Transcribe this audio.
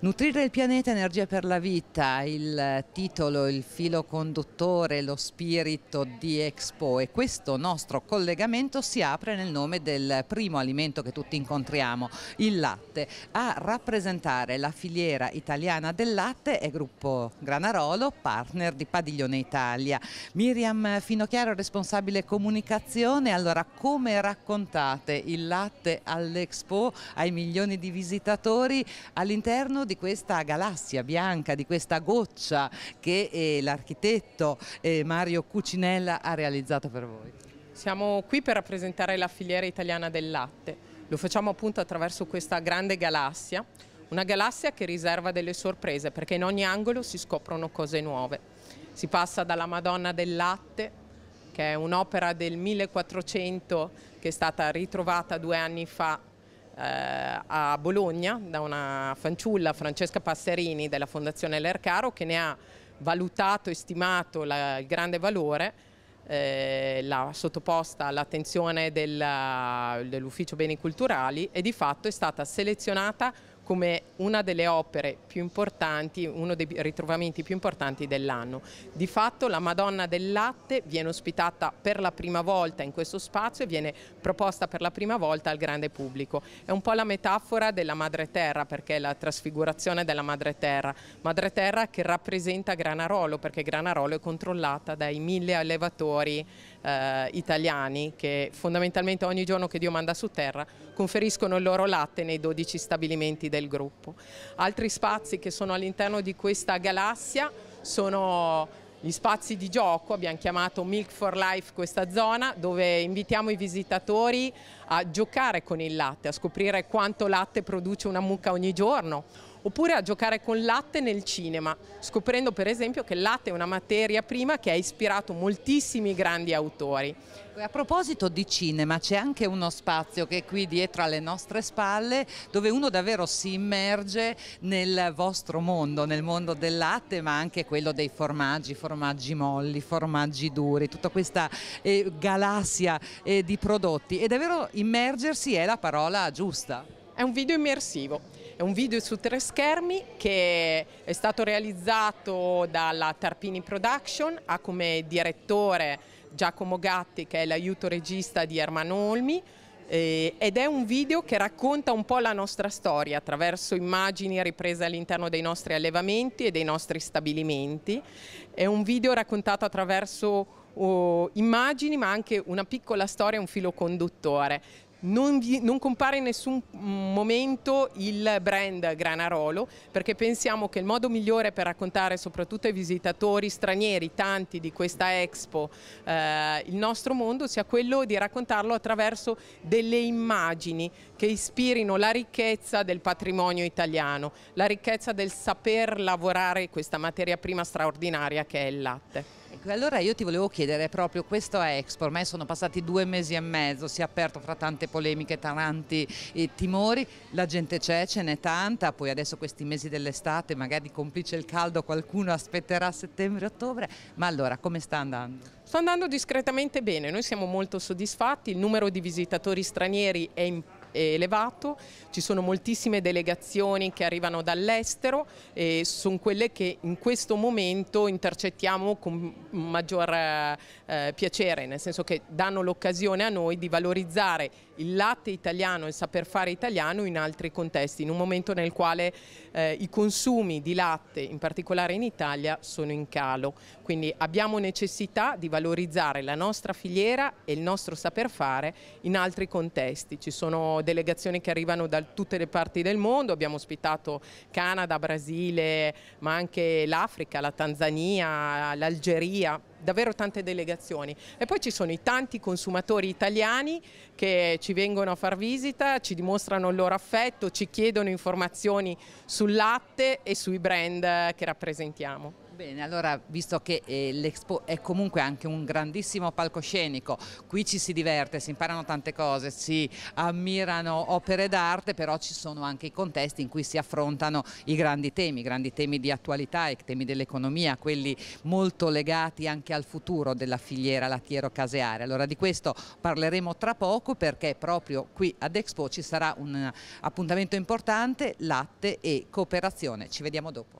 Nutrire il pianeta energia per la vita, il eh, titolo, il filo conduttore, lo spirito di Expo e questo nostro collegamento si apre nel nome del primo alimento che tutti incontriamo, il latte. A rappresentare la filiera italiana del latte è Gruppo Granarolo, partner di Padiglione Italia. Miriam Finocchiaro, responsabile comunicazione, allora come raccontate il latte all'Expo ai milioni di visitatori all'interno di questa galassia bianca, di questa goccia che eh, l'architetto eh, Mario Cucinella ha realizzato per voi. Siamo qui per rappresentare la filiera italiana del latte, lo facciamo appunto attraverso questa grande galassia, una galassia che riserva delle sorprese perché in ogni angolo si scoprono cose nuove. Si passa dalla Madonna del latte, che è un'opera del 1400 che è stata ritrovata due anni fa eh, a Bologna da una fanciulla, Francesca Passerini della Fondazione Lercaro, che ne ha valutato e stimato la, il grande valore, eh, l'ha sottoposta all'attenzione dell'Ufficio Beni Culturali e di fatto è stata selezionata come una delle opere più importanti, uno dei ritrovamenti più importanti dell'anno. Di fatto la Madonna del Latte viene ospitata per la prima volta in questo spazio e viene proposta per la prima volta al grande pubblico. È un po' la metafora della Madre Terra perché è la trasfigurazione della Madre Terra, Madre Terra che rappresenta Granarolo perché Granarolo è controllata dai mille allevatori eh, italiani che fondamentalmente ogni giorno che Dio manda su terra conferiscono il loro latte nei 12 stabilimenti del gruppo. Altri spazi che sono all'interno di questa galassia sono gli spazi di gioco, abbiamo chiamato Milk for Life questa zona dove invitiamo i visitatori a giocare con il latte, a scoprire quanto latte produce una mucca ogni giorno oppure a giocare con latte nel cinema, scoprendo per esempio che il latte è una materia prima che ha ispirato moltissimi grandi autori. A proposito di cinema, c'è anche uno spazio che è qui dietro alle nostre spalle dove uno davvero si immerge nel vostro mondo, nel mondo del latte, ma anche quello dei formaggi, formaggi molli, formaggi duri, tutta questa eh, galassia eh, di prodotti. E davvero immergersi è la parola giusta. È un video immersivo. È un video su tre schermi che è stato realizzato dalla Tarpini Production, ha come direttore Giacomo Gatti che è l'aiuto regista di Ermano Olmi ed è un video che racconta un po' la nostra storia attraverso immagini riprese all'interno dei nostri allevamenti e dei nostri stabilimenti. È un video raccontato attraverso oh, immagini ma anche una piccola storia, un filo conduttore. Non, vi, non, compare in nessun momento il brand Granarolo perché pensiamo che il modo migliore per raccontare soprattutto ai visitatori stranieri, tanti di questa Expo, eh, il nostro mondo sia quello di raccontarlo attraverso delle immagini che ispirino la ricchezza del patrimonio italiano, la ricchezza del saper lavorare questa materia prima straordinaria che è il latte. Ecco, allora io ti volevo chiedere proprio questo Expo, ormai sono passati due mesi e mezzo, si è aperto fra tante polemiche, tanti eh, timori, la gente c'è, ce n'è tanta, poi adesso questi mesi dell'estate, magari complice il caldo, qualcuno aspetterà settembre-ottobre, ma allora come sta andando? Sta andando discretamente bene, noi siamo molto soddisfatti, il numero di visitatori stranieri è importante elevato, ci sono moltissime delegazioni che arrivano dall'estero e sono quelle che in questo momento intercettiamo con maggior eh, eh, piacere, nel senso che danno l'occasione a noi di valorizzare il latte italiano e il saper fare italiano in altri contesti, in un momento nel quale eh, i consumi di latte, in particolare in Italia, sono in calo. Quindi abbiamo necessità di valorizzare la nostra filiera e il nostro saper fare in altri contesti. Ci sono delegazioni che arrivano da tutte le parti del mondo, abbiamo ospitato Canada, Brasile, ma anche l'Africa, la Tanzania, l'Algeria, davvero tante delegazioni. E poi ci sono i tanti consumatori italiani che ci vengono a far visita, ci dimostrano il loro affetto, ci chiedono informazioni sul latte e sui brand che rappresentiamo. Bene, allora visto che eh, l'Expo è comunque anche un grandissimo palcoscenico, qui ci si diverte, si imparano tante cose, si ammirano opere d'arte, però ci sono anche i contesti in cui si affrontano i grandi temi, i grandi temi di attualità, i temi dell'economia, quelli molto legati anche al futuro della filiera lattiero caseare Allora di questo parleremo tra poco perché proprio qui ad Expo ci sarà un appuntamento importante, latte e cooperazione. Ci vediamo dopo.